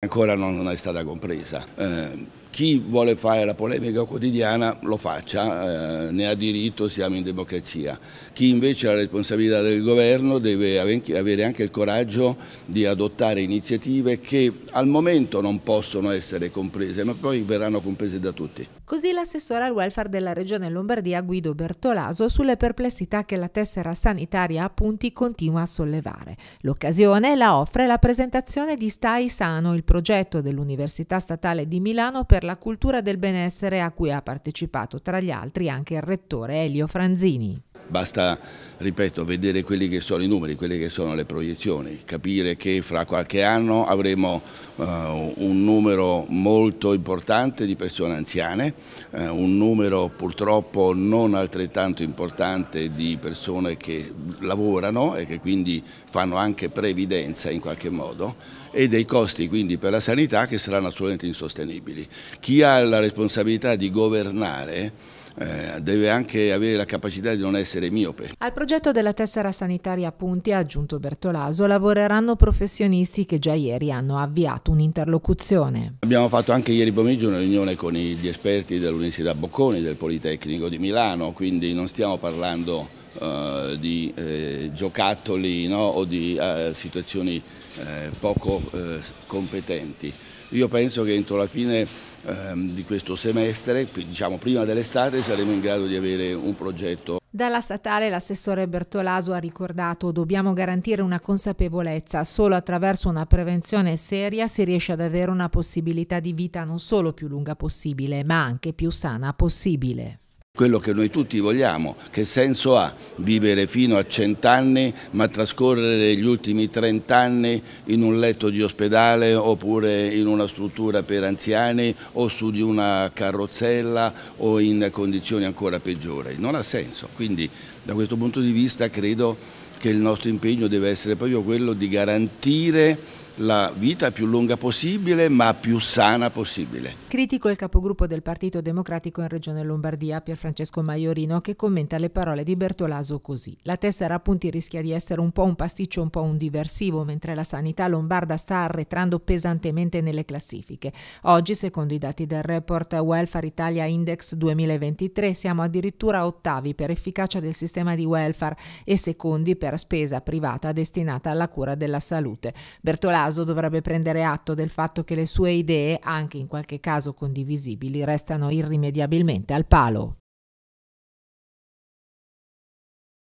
ancora non è stata compresa. Eh, chi vuole fare la polemica quotidiana lo faccia, eh, ne ha diritto, siamo in democrazia. Chi invece ha la responsabilità del governo deve avere anche il coraggio di adottare iniziative che al momento non possono essere comprese, ma poi verranno comprese da tutti. Così l'assessore al welfare della regione Lombardia Guido Bertolaso sulle perplessità che la tessera sanitaria a punti continua a sollevare. L'occasione la offre la presentazione di Stai Sano, il progetto dell'Università Statale di Milano per la la cultura del benessere a cui ha partecipato tra gli altri anche il rettore Elio Franzini. Basta, ripeto, vedere quelli che sono i numeri, quelle che sono le proiezioni, capire che fra qualche anno avremo eh, un numero molto importante di persone anziane, eh, un numero purtroppo non altrettanto importante di persone che lavorano e che quindi fanno anche previdenza in qualche modo e dei costi quindi per la sanità che saranno assolutamente insostenibili. Chi ha la responsabilità di governare eh, deve anche avere la capacità di non essere miope. Al progetto della tessera sanitaria Punti, ha aggiunto Bertolaso, lavoreranno professionisti che già ieri hanno avviato un'interlocuzione. Abbiamo fatto anche ieri pomeriggio una riunione con gli esperti dell'Università Bocconi, del Politecnico di Milano, quindi non stiamo parlando eh, di eh, giocattoli no? o di uh, situazioni eh, poco eh, competenti. Io penso che entro la fine ehm, di questo semestre, diciamo prima dell'estate, saremo in grado di avere un progetto. Dalla statale l'assessore Bertolaso ha ricordato dobbiamo garantire una consapevolezza, solo attraverso una prevenzione seria si riesce ad avere una possibilità di vita non solo più lunga possibile, ma anche più sana possibile quello che noi tutti vogliamo. Che senso ha vivere fino a 100 anni ma trascorrere gli ultimi 30 anni in un letto di ospedale oppure in una struttura per anziani o su di una carrozzella o in condizioni ancora peggiori? Non ha senso. Quindi da questo punto di vista credo che il nostro impegno deve essere proprio quello di garantire la vita più lunga possibile ma più sana possibile. Critico il capogruppo del Partito Democratico in Regione Lombardia, Pierfrancesco Maiorino, che commenta le parole di Bertolaso così. La tessera a punti rischia di essere un po' un pasticcio, un po' un diversivo, mentre la sanità lombarda sta arretrando pesantemente nelle classifiche. Oggi, secondo i dati del report Welfare Italia Index 2023, siamo addirittura ottavi per efficacia del sistema di welfare e secondi per spesa privata destinata alla cura della salute. Bertolaso caso dovrebbe prendere atto del fatto che le sue idee, anche in qualche caso condivisibili, restano irrimediabilmente al palo.